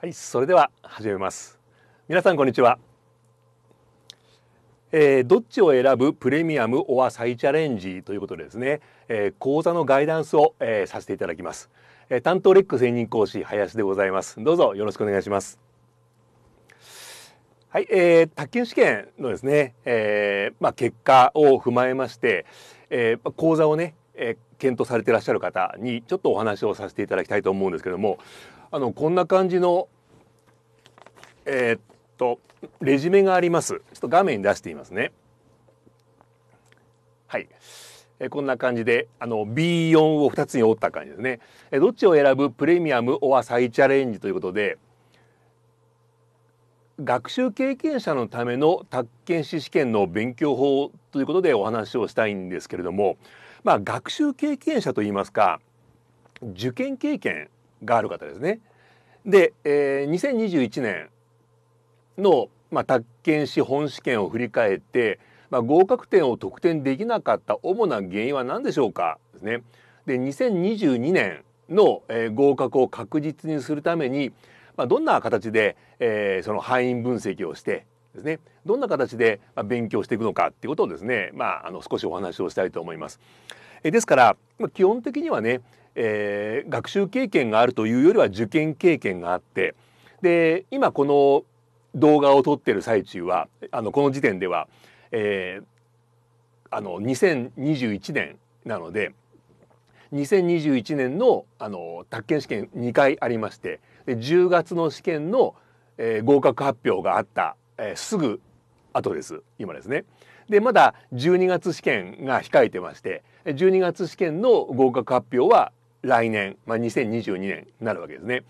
はいそれでは始めます皆さんこんにちは、えー、どっちを選ぶプレミアムオア再チャレンジということでですね、えー、講座のガイダンスを、えー、させていただきます、えー、担当レック専任講師林でございますどうぞよろしくお願いしますはい、えー、宅建試験のですね、えー、まあ結果を踏まえまして、えー、講座をね、えー、検討されていらっしゃる方にちょっとお話をさせていただきたいと思うんですけどもあのこんな感じのえー、っとレジュメがありますちょっと画面に出していますねはい、えー、こんな感じであの B4 を2つに折った感じですね、えー、どっちを選ぶプレミアムオア再チャレンジということで学習経験者のための宅建士試験の勉強法ということでお話をしたいんですけれども、まあ、学習経験者といいますか受験経験がある方ですね。で、えー、2021年の、まあ、宅建資本試験を振り返って、まあ、合格点を得点できなかった主な原因は何でしょうかですね。で2022年の、えー、合格を確実にするために、まあ、どんな形で、えー、その範囲分析をしてですねどんな形で、まあ、勉強していくのかっていうことをですね、まあ、あの少しお話をしたいと思います。えー、ですから、まあ、基本的にはね、えー、学習経験があるというよりは受験経験があってで今この動画を撮ってる最中はあのこの時点では、えー、あの2021年なので2021年のあの宅建試験2回ありましてで10月の試験の、えー、合格発表があった、えー、すぐ後です今ですね。でまだ12月試験が控えてまして12月試験の合格発表は来年、まあ、2022年になるわけですね。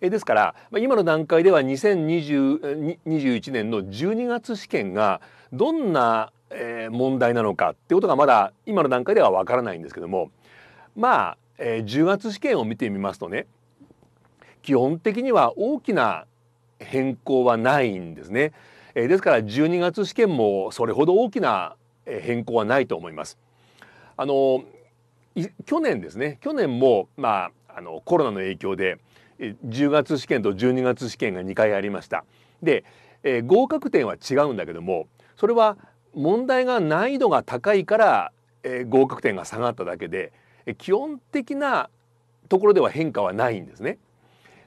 えですから、まあ、今の段階では2021年の12月試験がどんな、えー、問題なのかっていうことがまだ今の段階ではわからないんですけどもまあ、えー、10月試験を見てみますとね基本的には大きな変更はないんですね。えー、ですから12月試験もそれほど大きな変更はないと思います。あの去年ですね去年も、まあ、あのコロナの影響で10月試験と12月試験が2回ありました。で、えー、合格点は違うんだけどもそれは問題が難易度が高いから、えー、合格点が下がっただけで、基本的なところでは変化はないんですね。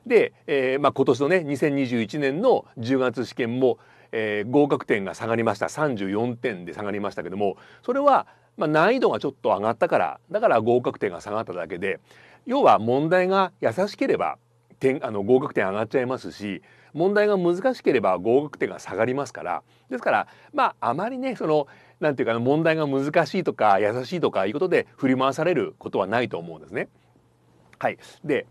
で、えーまあ、今年のね2021年の10月試験も、えー、合格点が下がりました34点で下がりましたけどもそれはまあ、難易度がちょっと上がったからだから合格点が下がっただけで要は問題が優しければ点あの合格点上がっちゃいますし問題が難しければ合格点が下がりますからですからまああまりねそのなんていうかな問題が難しいとか優しいとかいうことで振り回されることはないと思うんですね。はい、で、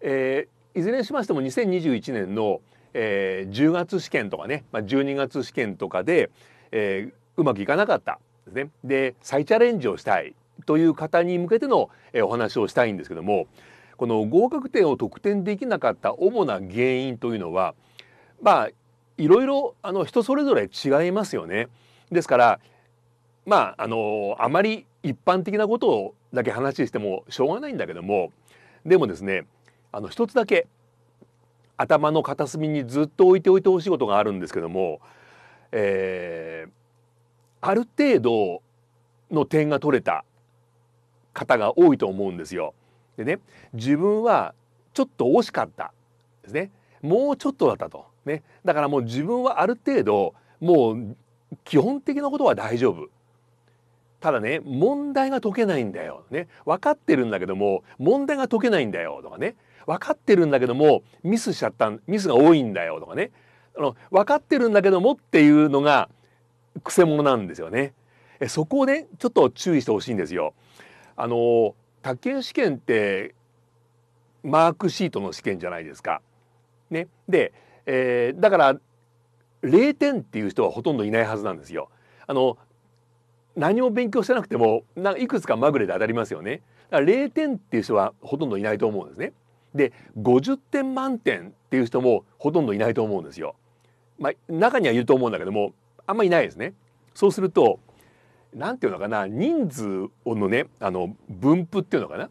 えー、いずれにしましても2021年の、えー、10月試験とかね、まあ、12月試験とかで、えー、うまくいかなかったですねで再チャレンジをしたいという方に向けてのお話をしたいんですけどもこの合格点を得点できなかった主な原因というのはまあいろいろあの人それぞれ違いますよね。ですからまああのあまり一般的なことをだけ話してもしょうがないんだけどもでもですねあの一つだけ頭の片隅にずっと置いておいてほしいことがあるんですけども、えー、ある程度の点が取れた方が多いと思うんですよ。でね自分はちょっと惜しかったですねもうちょっとだったと、ね、だからもう自分はある程度もう基本的なことは大丈夫ただね問題が解けないんだよ、ね、分かってるんだけども問題が解けないんだよとかね分かってるんだけどもミスしちゃったミスが多いんだよとかねあの分かってるんだけどもっていうのがくせ者なんですよね。えそこをねちょっと注意してほしいんですよ。あの宅建試験ってマークシートの試験じゃないですか。ね、で、えー、だから零点っていう人はほとんどいないはずなんですよ。あの何も勉強してなくてもないくつかまぐれで当たりますよね。だから0点っていう人はほとんどいないと思うんですね。で50点満点っていう人もほとんどいないと思うんですよ。まあ、中にはいると思うんだけどもあんまりいないですね。そうすると何て言うのかな人数のねあの分布っていうのかな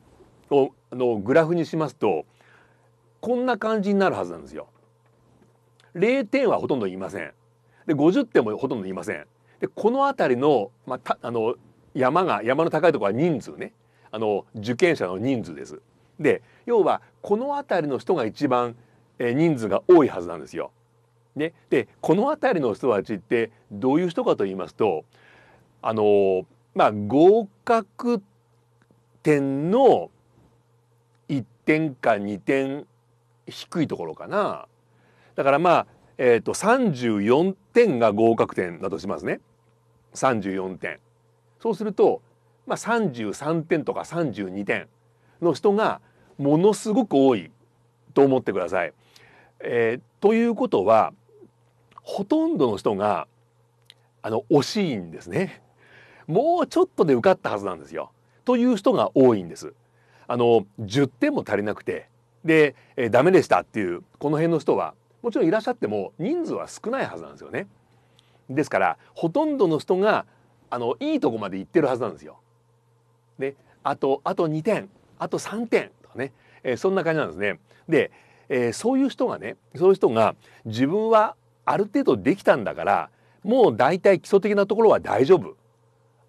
をあのグラフにしますとこんな感じになるはずなんですよ。0点はほとんど言いません。で50点もほとんど言いません。でこの辺りの,、まあ、あの山が山の高いところは人数ねあの受験者の人数です。で要はこの辺りの人が一番、え人数が多いはずなんですよ。ね、でこの辺りの人たちってどういう人かと言いますとあのまあ合格点の1点か2点低いところかな。だからまあ、えーと、34点が合格点だとしますね34点。そうすると、まあ、33点とか32点の人がものすごく多いと思ってください。えー、ということはほとんどの人があの惜しいんですね。もうちょっとで受かったはずなんですよ。という人が多いんです。あの10点も足りなくてで、えー、ダメでしたっていうこの辺の人はもちろんいらっしゃっても人数は少ないはずなんですよね。ですからほとんどの人があのいいとこまで行ってるはずなんですよ。であとあと2点あと3点とかね、えー、そんな感じなんですね。で、えー、そういう人がねそういう人が自分はある程度できたんだからもう大体基礎的なところは大丈夫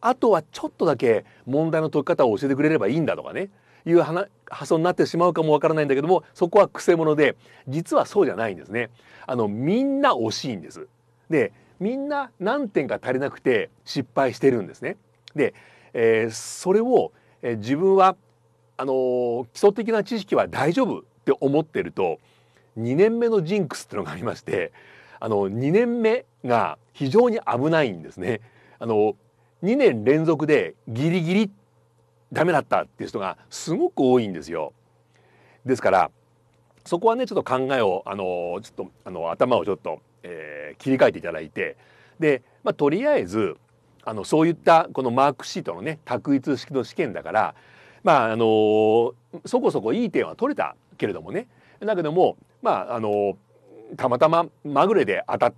あとはちょっとだけ問題の解き方を教えてくれればいいんだとかねいう発想になってしまうかもわからないんだけどもそこは癖者で実はそうじゃないんですね。あのみんな惜しいんですでみんな何点か足りなくて失敗してるんですね。で、えー、それを、えー、自分はあのー、基礎的な知識は大丈夫って思ってると2年目のジンクスっていうのがありましてあの2年目が非常に危ないんですね。あの2年連続でギリギリダメだったっていう人がすごく多いんですよ。ですからそこはねちょっと考えをあのちょっとあの頭をちょっと、えー、切り替えていただいてで、まあ、とりあえずあのそういったこのマークシートのね択一式の試験だからまああのそこそこいい点は取れたけれどもねだけどもまああのたまたままぐれで当たっ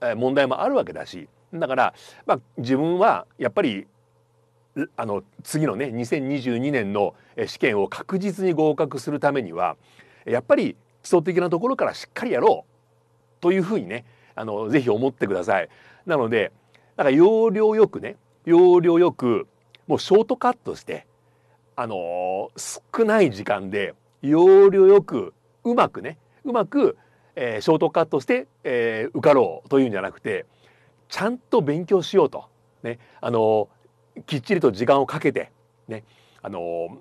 た問題もあるわけだしだから、まあ、自分はやっぱりあの次のね2022年の試験を確実に合格するためにはやっぱり基礎的なところからしっかりやろうというふうにねあのぜひ思ってください。なのでだから要領よくね要領よくもうショートカットしてあのー、少ない時間で要領よくうまくねうまくえー、ショートカットして、えー、受かろうというんじゃなくてちゃんと勉強しようと、ね、あのきっちりと時間をかけて、ね、あの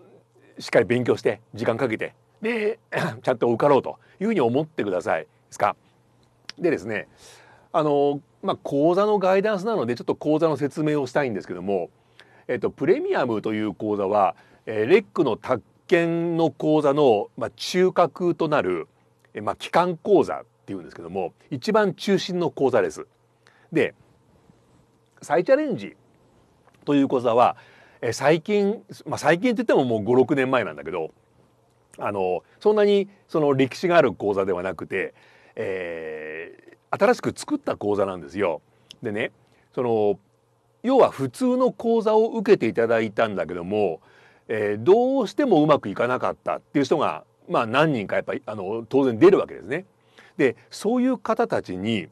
しっかり勉強して時間かけてで ちゃんと受かろうというふうに思ってくださいですか。でですねあの、まあ、講座のガイダンスなのでちょっと講座の説明をしたいんですけども、えっと、プレミアムという講座は、えー、レックの宅建の講座の、まあ、中核となるえまあ、機関講座っていうんですけども一番中心の講座です。で再チャレンジという講座は、え最近、まあ、最近って言ってももう56年前なんだけどあのそんなにその歴史がある講座ではなくて、えー、新しく作った講座なんですよ。でねその要は普通の講座を受けていただいたんだけども、えー、どうしてもうまくいかなかったっていう人がまあ、何人かやっぱりあの当然出るわけですね。でそういう方たちに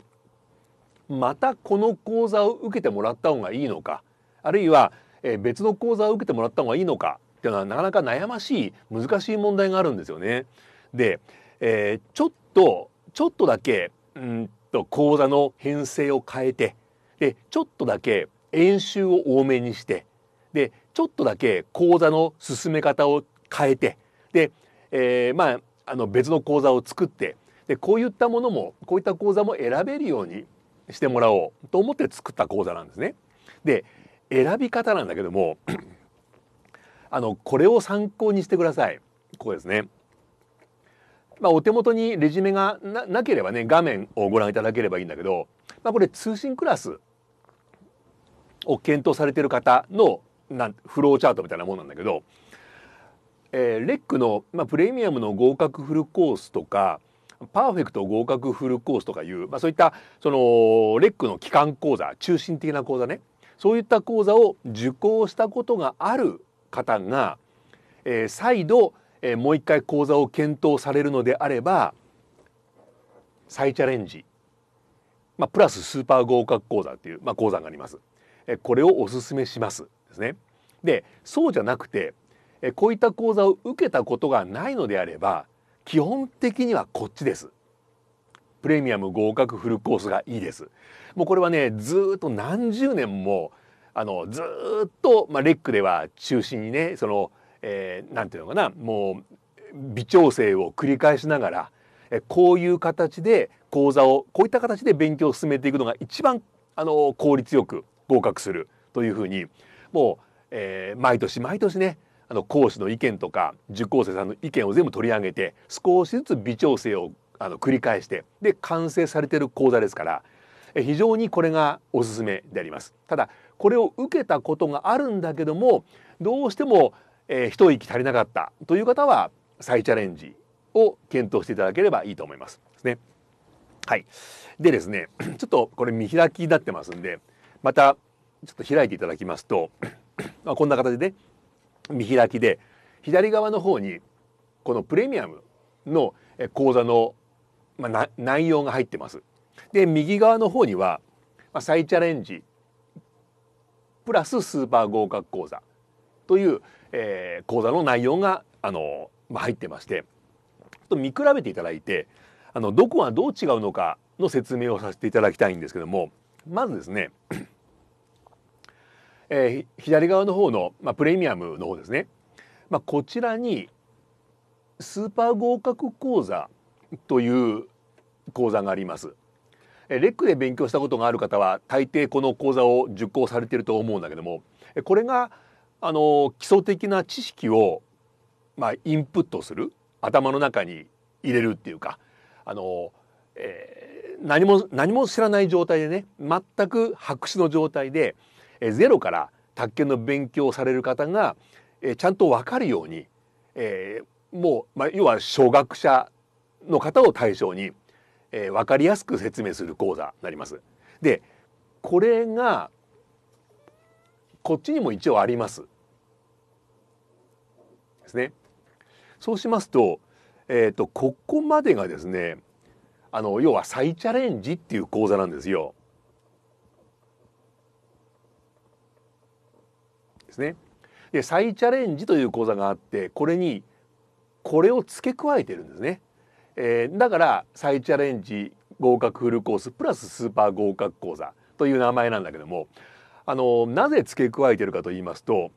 またこの講座を受けてもらった方がいいのかあるいは、え別の講座を受けてもらった方がいいのかっていうのはなかなか悩ましい難しい問題があるんですよね。で、えー、ちょっとちょっとだけうんと講座の編成を変えてでちょっとだけ演習を多めにしてでちょっとだけ講座の進め方を変えてでえー、まああの別の講座を作ってでこういったものもこういった講座も選べるようにしてもらおうと思って作った講座なんですね。で選び方なんだけども あのこれを参考にしてください。こうですね。まあ、お手元にレジュメがななければね画面をご覧いただければいいんだけど、まあ、これ通信クラスを検討されてる方のなフローチャートみたいなもんなんだけどえー、レックの、まあ、プレミアムの合格フルコースとかパーフェクト合格フルコースとかいう、まあ、そういったそのレックの基幹講座中心的な講座ねそういった講座を受講したことがある方が、えー、再度、えー、もう一回講座を検討されるのであれば再チャレンジ、まあ、プラススーパー合格講座っていう、まあ、講座があります。えー、これをおすめしますですね。でそうじゃなくてこういった講座を受けたことがないのであれば基本的にはこっちです。プレミアム合格フルコースがいいです。もうこれはねずっと何十年もあのずっと、まあ、レックでは中心にねその、えー、ていうのかなもう微調整を繰り返しながらこういう形で講座をこういった形で勉強を進めていくのが一番あの効率よく合格するというふうにもう、えー、毎年毎年ねあの講師の意見とか受講生さんの意見を全部取り上げて少しずつ微調整をあの繰り返してで完成されてる講座ですから非常にこれがおすすめであります。ただこれを受けたことがあるんだけどもどうしても、えー、一息足りなかったという方は再チャレンジを検討していただければいいと思います。ですね。はい。でですね ちょっとこれ見開きになってますんでまたちょっと開いていただきますと、まあ、こんな形で、ね、見開きで左側の方にこのプレミアムの講座の、まあ、内容が入ってます。で右側の方には、まあ、再チャレンジプラススーパー合格講座という、えー、講座の内容があの、まあ、入ってましてと見比べていただいてあのどこがどう違うのかの説明をさせていただきたいんですけどもまずですねえー、左側の方の、まあ、プレミアムの方ですね、まあ、こちらにスーパー合格講座という講座があります。レックで勉強したことがある方は大抵この講座を受講されていると思うんだけどもこれがあの基礎的な知識を、まあ、インプットする頭の中に入れるっていうかあの、えー、何も何も知らない状態でね全く白紙の状態でえゼロから卓球の勉強をされる方が、えちゃんと分かるように、えもう、まあ、要は初学者の方を対象に、え分かりやすく説明する講座になります。でこれがこっちにも一応あります。ですね。そうしますと,、えーとここまでがですねあの要は再チャレンジっていう講座なんですよ。ですね。で再チャレンジという講座があってこれにこれを付け加えてるんですね。えー、だから再チャレンジ合格フルコースプラススーパー合格講座という名前なんだけどもあのなぜ付け加えてるかと言いますと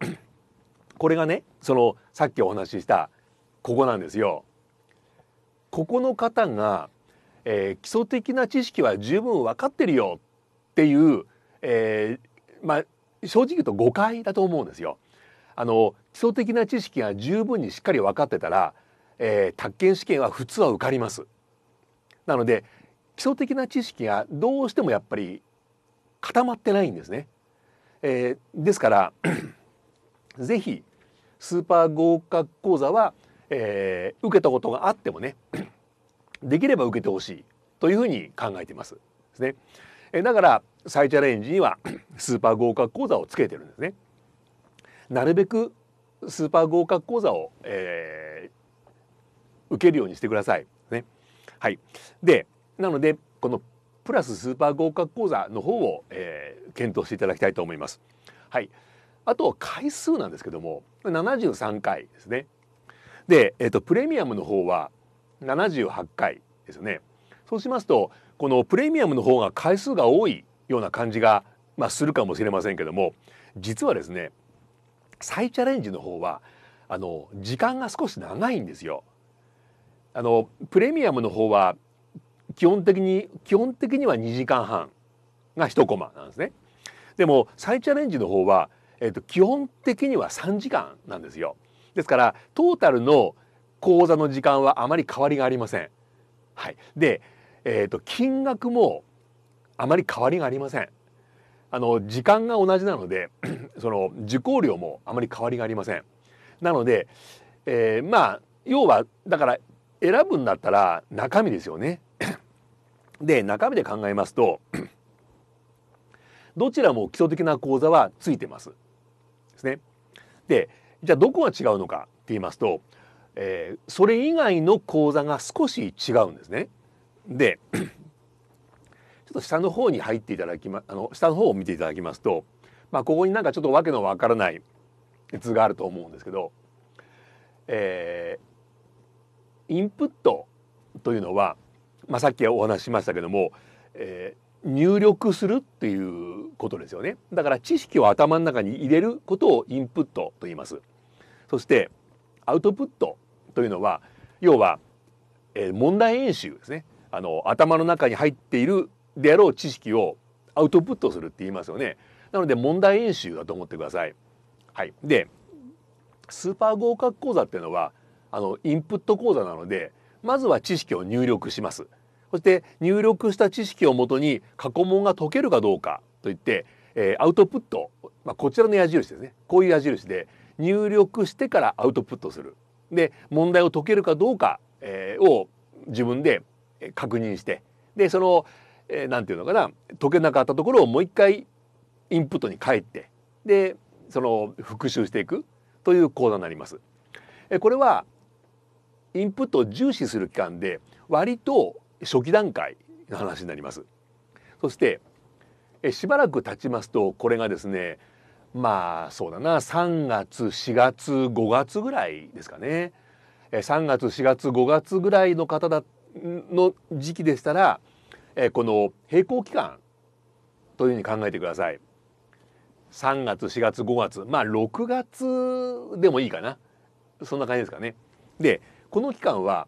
これがねそのさっきお話ししたここなんですよ。ここの方が、えー、基礎的な知識は十分分かってるよっていう、えー、まあ正直言うと誤解だと思うんですよ。あの基礎的な知識が十分にしっかり分かってたら、えー、宅建試験は普通は受かります。なので基礎的な知識がどうしてもやっぱり固まってないんですね。えー、ですから是非 スーパー合格講座は、えー、受けたことがあってもね できれば受けてほしいというふうに考えています。ですね。えだから再チャレンジには スーパー合格講座をつけてるんですね。なるべくスーパー合格講座を、えー、受けるようにしてください。ね、はい、でなのでこのプラススーパー合格講座の方を、えー、検討していただきたいと思います。はい、あとは回数なんですけども73回ですね。で、えーと、プレミアムの方は78回ですね。そうしますとこのプレミアムの方が回数が多いような感じが、まあ、するかもしれませんけども実はですね再チャレンジの方はあの時間が少し長いんですよ。あのプレミアムの方は基本的に基本的には2時間半が1コマなんですね。でも再チャレンジの方は、えー、と基本的には3時間なんですよ。ですからトータルの講座の時間はあまり変わりがありません。はい、で、えーと、と金額もあまり変わりがありません。あの時間が同じなので その受講料もあまり変わりがありません。なので、えー、まあ要はだから選ぶんだったら中身ですよね。で中身で考えますと どちらも基礎的な講座はついてます。ですね。でじゃあどこが違うのかって言いますと、えー、それ以外の講座が少し違うんですね。でと下の方に入っていただきまあの下の方を見ていただきますと、まあ、ここになんかちょっと訳のわからない図があると思うんですけど、えー、インプットというのは、まあ、さっきお話ししましたけども、えー、入力するっていうことですよねだから知識を頭の中に入れることをインプットと言いますそしてアウトプットというのは要は、えー、問題演習ですねあの頭の中に入っているであろう知識をアウトプットするって言いますよね。なので問題演習だと思ってください。はい、でスーパー合格講座っていうのはあのインプット講座なのでまずは知識を入力します。そして入力した知識をもとに過去問が解けるかどうかといって、えー、アウトプット、まあ、こちらの矢印ですねこういう矢印で入力してからアウトプットする。で問題を解けるかどうか、えを自分で確認してでその、えー、なんていうのかな解けなかったところをもう一回インプットに返ってでその復習していくという講座になります。えー、これはインプットを重視する期間で割と初期段階の話になります。そしてえしばらく経ちますとこれがですねまあそうだな3月4月5月ぐらいですかねえ3月4月5月ぐらいの方だの時期でしたらえこの並行期間というふうに考えてください。3月4月5月まあ6月でもいいかなそんな感じですかね。でこの期間は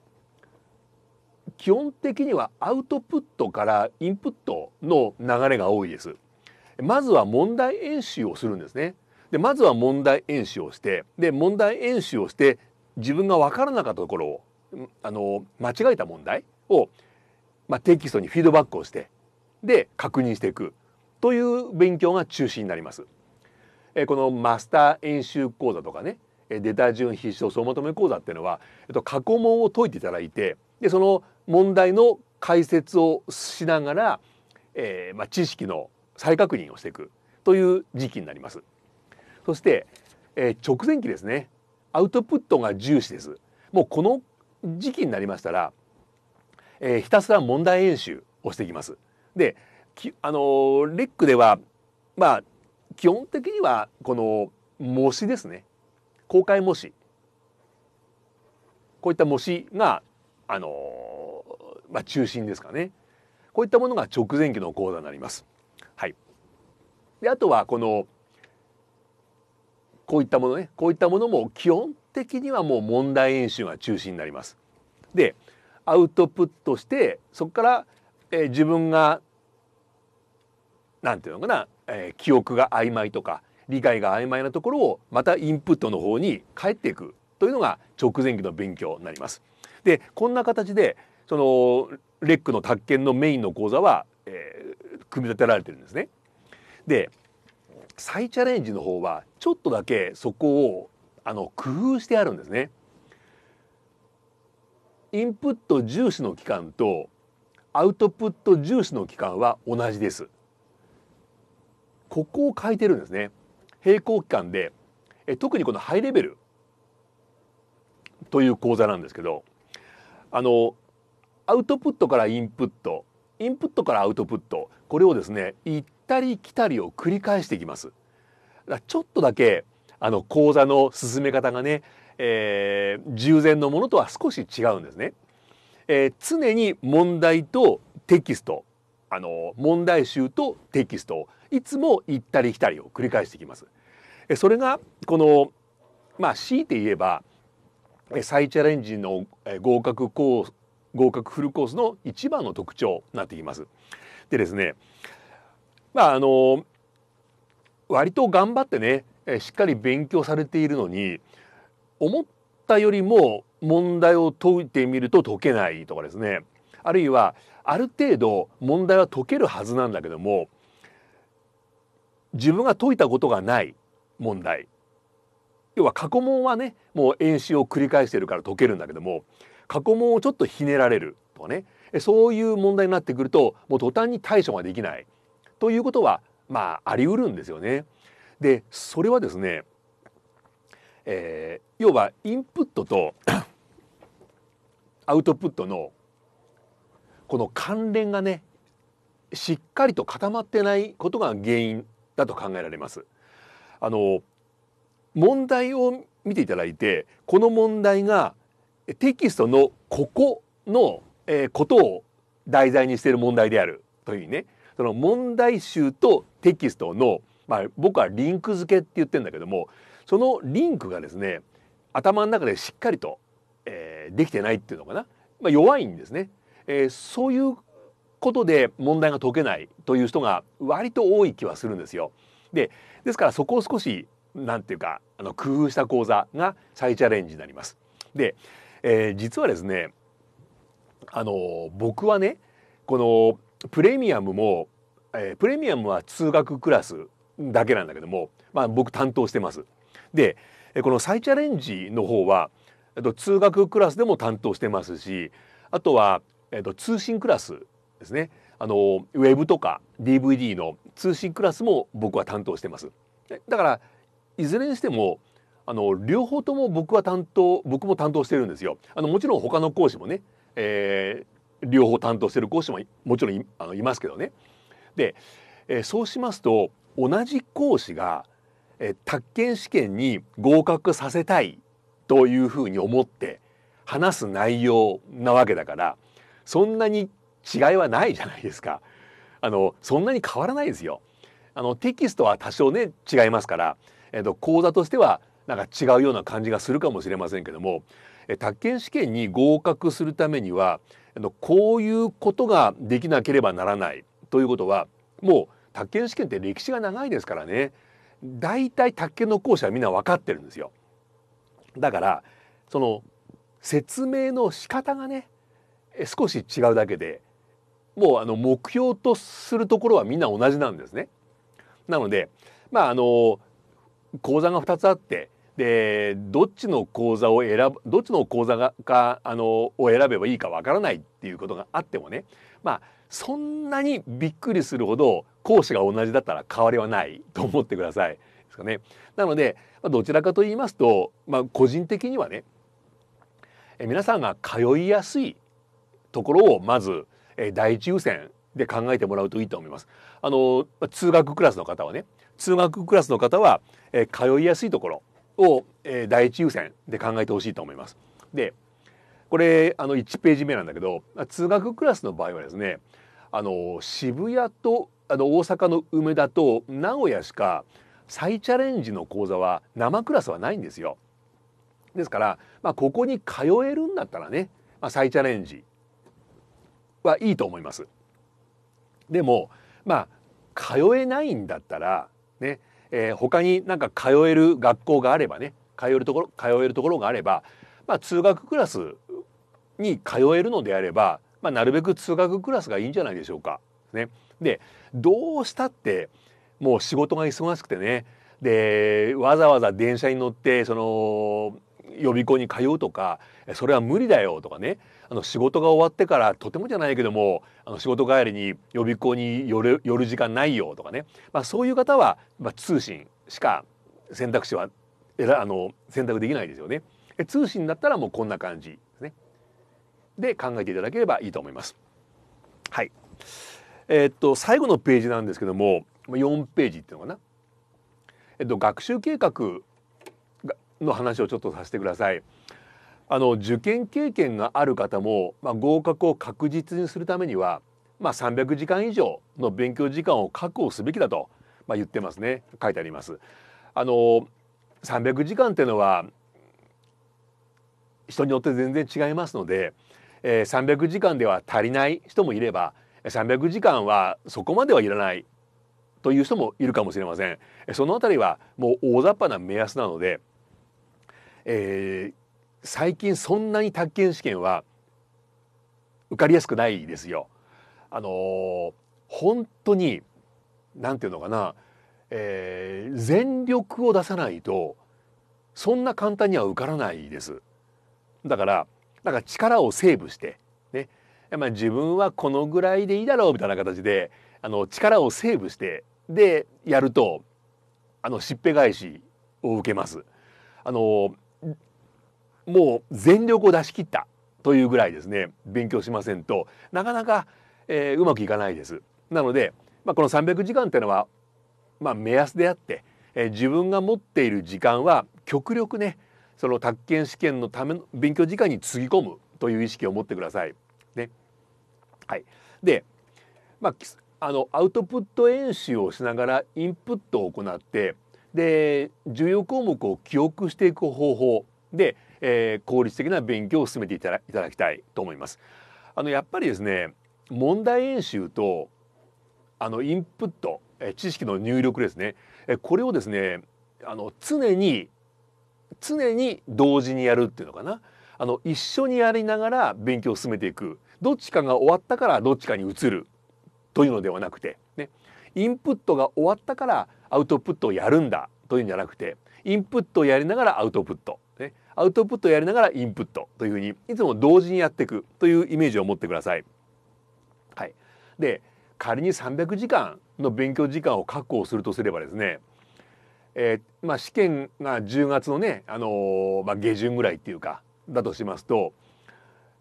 基本的にはアウトプットからインプットの流れが多いです。まずは問題演習をするんですね。でまずは問題演習をしてで問題演習をして自分が分からなかったところをあの間違えた問題をまあ、テキストにフィードバックをしてで確認していくという勉強が中心になります。えこのマスター演習講座とかね出た順必勝総まとめ講座っていうのは、えっと、過去問を解いていただいてでその問題の解説をしながら、えーまあ、知識の再確認をしていくという時期になります。そして、えー、直前期ですねアウトプットが重視です。もうこの時期になりましたらえー、ひたすら問題演習をしていきます。であのー、レックではまあ基本的にはこの模試ですね公開模試こういった模試があのー、まあ、中心ですかねこういったものが直前期の講座になります。はい、であとはこのこういったものねこういったものも基本的にはもう問題演習が中心になります。でアウトプットしてそこから、えー、自分がなんていうのかな、えー、記憶が曖昧とか理解が曖昧なところをまたインプットの方に返っていくというのが直前期の勉強になります。でこんな形でそのレックの宅建のメインの講座は、えー、組み立てられてるんですね。で再チャレンジの方はちょっとだけそこをあの工夫してあるんですね。インプット重視の期間とアウトプット重視の期間は同じです。ここを書いてるんですね。平行期間でえ特にこのハイレベルという講座なんですけどあのアウトプットからインプットインプットからアウトプットこれをですね行ったり来たりを繰り返していきます。ちょっとだけあの講座の進め方がねえー、従前のものとは少し違うんですね。えー、常に問題とテキストあの問題集とテキストをいつも行ったり来たりを繰り返していきます。えそれがこのまあ強いて言えば再チャレンジの合格コース合格フルコースの一番の特徴になってきます。でですねまああの割と頑張ってねしっかり勉強されているのに思ったよりも問題を解いてみると解けないとかですねあるいはある程度問題は解けるはずなんだけども自分が解いたことがない問題要は過去問はねもう演習を繰り返してるから解けるんだけども過去問をちょっとひねられるとかねそういう問題になってくるともう途端に対処ができないということはまああり得るんですよね。でそれはですね、え要はインプットと アウトプットのこの関連がねしっかりと固まってないことが原因だと考えられます。あの問題を見ていただいてこの問題がテキストのここの、えー、ことを題材にしている問題であるというねその問題集とテキストの、まあ、僕はリンク付けって言ってるんだけどもそのリンクがですね頭の中でしっかりと、えー、できてないっていうのかな、まあ、弱いんですね、えー、そういうことで問題が解けないという人が割と多い気はするんですよ。でですからそこを少しなんていうかあの工夫した講座が再チャレンジになります。で、えー、実はですねあの僕はねこのプレミアムも、えー、プレミアムは通学クラスだけなんだけども、まあ、僕担当してます。でこの再チャレンジの方は通学クラスでも担当してますしあとは、えっと、通信クラスですねあのウェブとか DVD の通信クラスも僕は担当してます。だからいずれにしてもあの両方とも僕は担当僕も担当してるんですよ。あのもちろん他の講師もね、えー、両方担当してる講師ももちろんいあのいますけどね。で、えー、そうしますと同じ講師がえ宅建試験に合格させたいというふうに思って話す内容なわけだからそんなに違いはないじゃないですか。あのそんなに変わらないですよ。あのテキストは多少ね違いますから、えっと、講座としてはなんか違うような感じがするかもしれませんけども宅建試験に合格するためにはこういうことができなければならないということはもう宅建試験って歴史が長いですからね大体宅建の講師はみんな分かってるんですよ。だからその説明の仕方がね少し違うだけでもうあの目標とするところはみんな同じなんですね。なのでまああの講座が2つあってでどっちの講座を選ぶどっちの講座がかあのを選べばいいかわからないっていうことがあってもねまあそんなにびっくりするほど講師が同じだったら変わりはないと思ってください。ですかね。なので、まあ、どちらかと言いますと、まあ、個人的にはね、え皆さんが通いやすいところをまず、え第一優先で考えてもらうといいと思います。あの通学クラスの方はね、通学クラスの方は、え通いやすいところを、え第一優先で考えてほしいと思います。で、これあの1ページ目なんだけど、通学クラスの場合はですね、あの渋谷とあの大阪の梅田と名古屋しか再チャレンジの講座は生クラスはないんですよ。ですから、まあ、ここに通えるんだったらね、まあ、再チャレンジはいいと思います。でもまあ通えないんだったらね、えー、他になんか通える学校があればね通えるところ通えるところがあれば、まあ、通学クラスに通えるのであれば、まあ、なるべく通学クラスがいいんじゃないでしょうか。ね。でどうしたってもう仕事が忙しくてねでわざわざ電車に乗ってその予備校に通うとかそれは無理だよとかねあの仕事が終わってからとてもじゃないけどもあの仕事帰りに予備校に寄る寄る時間ないよとかね、まあ、そういう方は、まあ、通信しか選択肢はあの選択できないですよね。通信だったらもうこんな感じですね。で考えていただければいいと思います。はいえっと最後のページなんですけども4ページっていうのかな、えっと、学習計画の話をちょっとさせてください。あの受験経験がある方も、まあ、合格を確実にするためには、まあ、300時間以上の勉強時間を確保すべきだと、まあ、言ってますね書いてあります。あの300時間っていうのは人によって全然違いますので、えー、300時間では足りない人もいれば300時間はそこまではいらないという人もいるかもしれませんその辺りはもう大雑把な目安なので、えー、最近そんなに宅建試験は受かりやすくないですよ。あのー、本当に何て言うのかな、えー、全力を出さないとそんな簡単には受からないです。だからなんか力をセーブしてまあ、自分はこのぐらいでいいだろうみたいな形であの力をセーブしてでやるとあのしっぺ返しを受けます。あのもう全力を出し切ったというぐらいですね勉強しませんとなかなか、えー、うまくいかないです。なので、まあ、この300時間っていうのは、まあ、目安であって、えー、自分が持っている時間は極力ねその宅建試験のための勉強時間につぎ込むという意識を持ってください。ね。はい、で、まあ、あのアウトプット演習をしながらインプットを行ってで重要項目を記憶していく方法で、えー、効率的な勉強を進めていただいただきたいと思います。あのやっぱりですね問題演習とあのインプット知識の入力ですねこれをですねあの常に常に同時にやるっていうのかなあの一緒にやりながら勉強を進めていくどっちかが終わったからどっちかに移るというのではなくて、ね、インプットが終わったからアウトプットをやるんだというんじゃなくてインプットをやりながらアウトプット、ね、アウトプットをやりながらインプットというふうにいつも同時にやっていくというイメージを持ってください。はい、で仮に300時間の勉強時間を確保するとすればですね、えー、まあ、試験が10月のね、あのー、まあ、下旬ぐらいっていうかだとしますと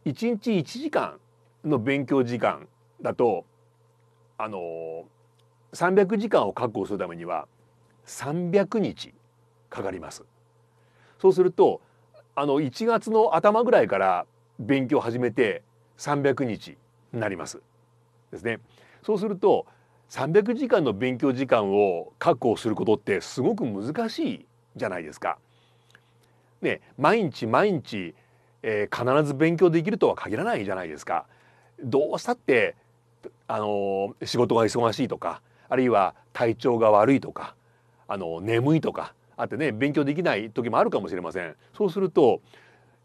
1日1時間の勉強時間だとあの300時間を確保するためには300日かかります。そうするとあの1月の頭ぐらいから勉強を始めて300日になります。ですね。そうすると300時間の勉強時間を確保することってすごく難しいじゃないですか。ね、毎日毎日、えー、必ず勉強できるとは限らないじゃないですか。どうしたってあの仕事が忙しいとかあるいは体調が悪いとかあの眠いとかあってね勉強できない時もあるかもしれません。そうすると、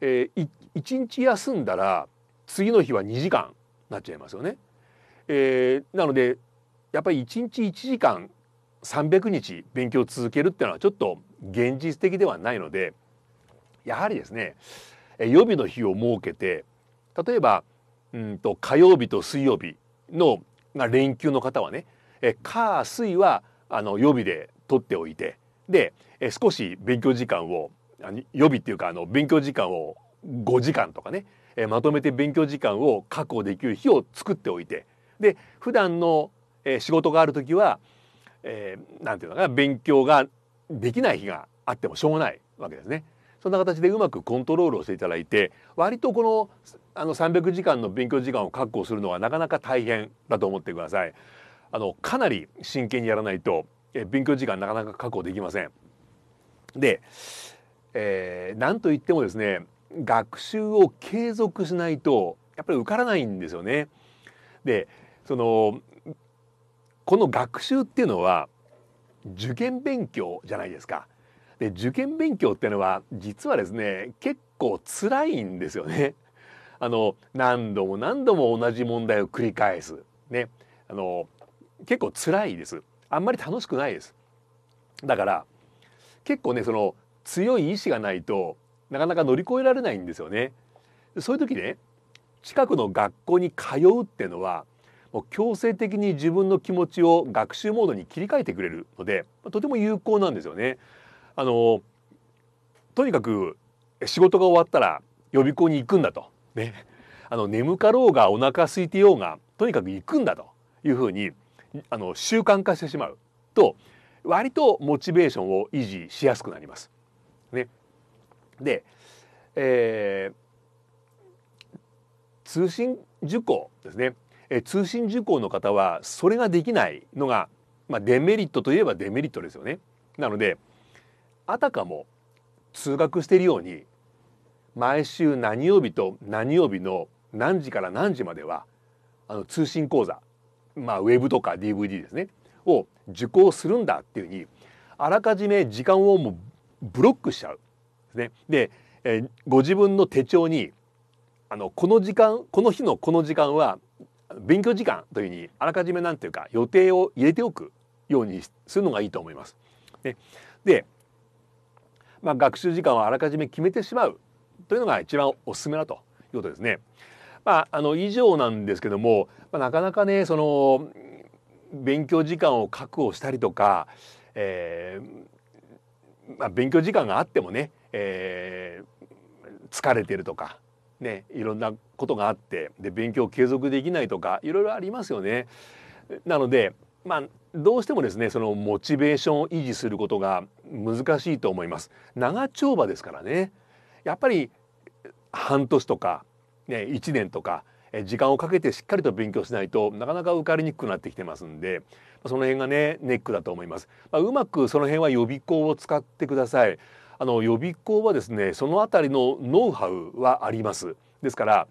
えー、1日休んだら次の日は2時間なっちゃいますよね。えー、なのでやっぱり1日1時間300日勉強を続けるっていうのはちょっと現実的ではないのでやはりですね予備の日を設けて例えばうんと火曜日と水曜日の連休の方はね火水はあの予備で取っておいてで少し勉強時間を予備っていうかあの勉強時間を5時間とかねまとめて勉強時間を確保できる日を作っておいてで普段の仕事がある時は何、えー、て言うのかな勉強ができない日があってもしょうがないわけですね。そんな形でうまくコントロールをしていただいて割とこのあの300時間の勉強時間を確保するのはなかなか大変だと思ってください。あのかなり真剣にやらないとえ勉強時間なかなか確保できません。で、えー、なんといってもですね学習を継続しないとやっぱり受からないんですよね。でそのこの学習っていうのは受験勉強じゃないですか。で受験勉強っていうのは実はですね結構辛いんですよね。あの何度も何度も同じ問題を繰り返すねあの結構辛いですあんまり楽しくないですだから結構ねその強い意志がないとなかなか乗り越えられないんですよねそういう時ね近くの学校に通うっていうのはもう強制的に自分の気持ちを学習モードに切り替えてくれるのでとても有効なんですよね。あのとにかく仕事が終わったら予備校に行くんだとね、あの眠かろうがお腹空いてようがとにかく行くんだというふうにあの習慣化してしまうと割とモチベーションを維持しやすくなります。ね、で、えー、通信受講ですね、えー、通信受講の方はそれができないのが、まあ、デメリットといえばデメリットですよね。なのであたかも通学しているように毎週何曜日と何曜日の何時から何時まではあの通信講座、まあ、ウェブとか DVD ですねを受講するんだっていうふうにあらかじめ時間をもうブロックしちゃうですね。で、えご自分の手帳にあのこの時間この日のこの時間は勉強時間というふうにあらかじめなんていうか予定を入れておくようにするのがいいと思います。ね、で、まあ、学習時間はあらかじめ決めてしまうというのが一番おすすめだということですね。まあ、あの以上なんですけども、まあ、なかなかねその勉強時間を確保したりとか、えーまあ、勉強時間があってもね、えー、疲れてるとか、ね、いろんなことがあってで勉強を継続できないとかいろいろありますよね。なので、まあ、どうしてもですねそのモチベーションを維持することが難しいと思います。長丁場ですからねやっぱり半年とか、ね、1年とか時間をかけてしっかりと勉強しないとなかなか受かりにくくなってきてますんでその辺がねネックだと思います。まあ、うまくその辺は予備校を使ってください。あの予備校はですねそのありのノウハウはありますですから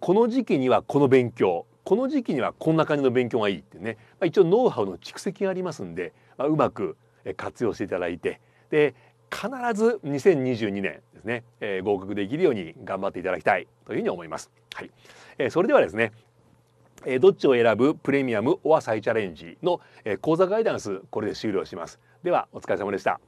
この時期にはこの勉強この時期にはこんな感じの勉強がいいってね、まあ、一応ノウハウの蓄積がありますんで、まあ、うまく活用していただいてで必ず2022年ですね、えー、合格できるように頑張っていただきたいというふうに思います。はい、えー、それではですね、えー、どっちを選ぶプレミアムオアサイチャレンジの、えー、講座ガイダンスこれで終了します。ではお疲れ様でした。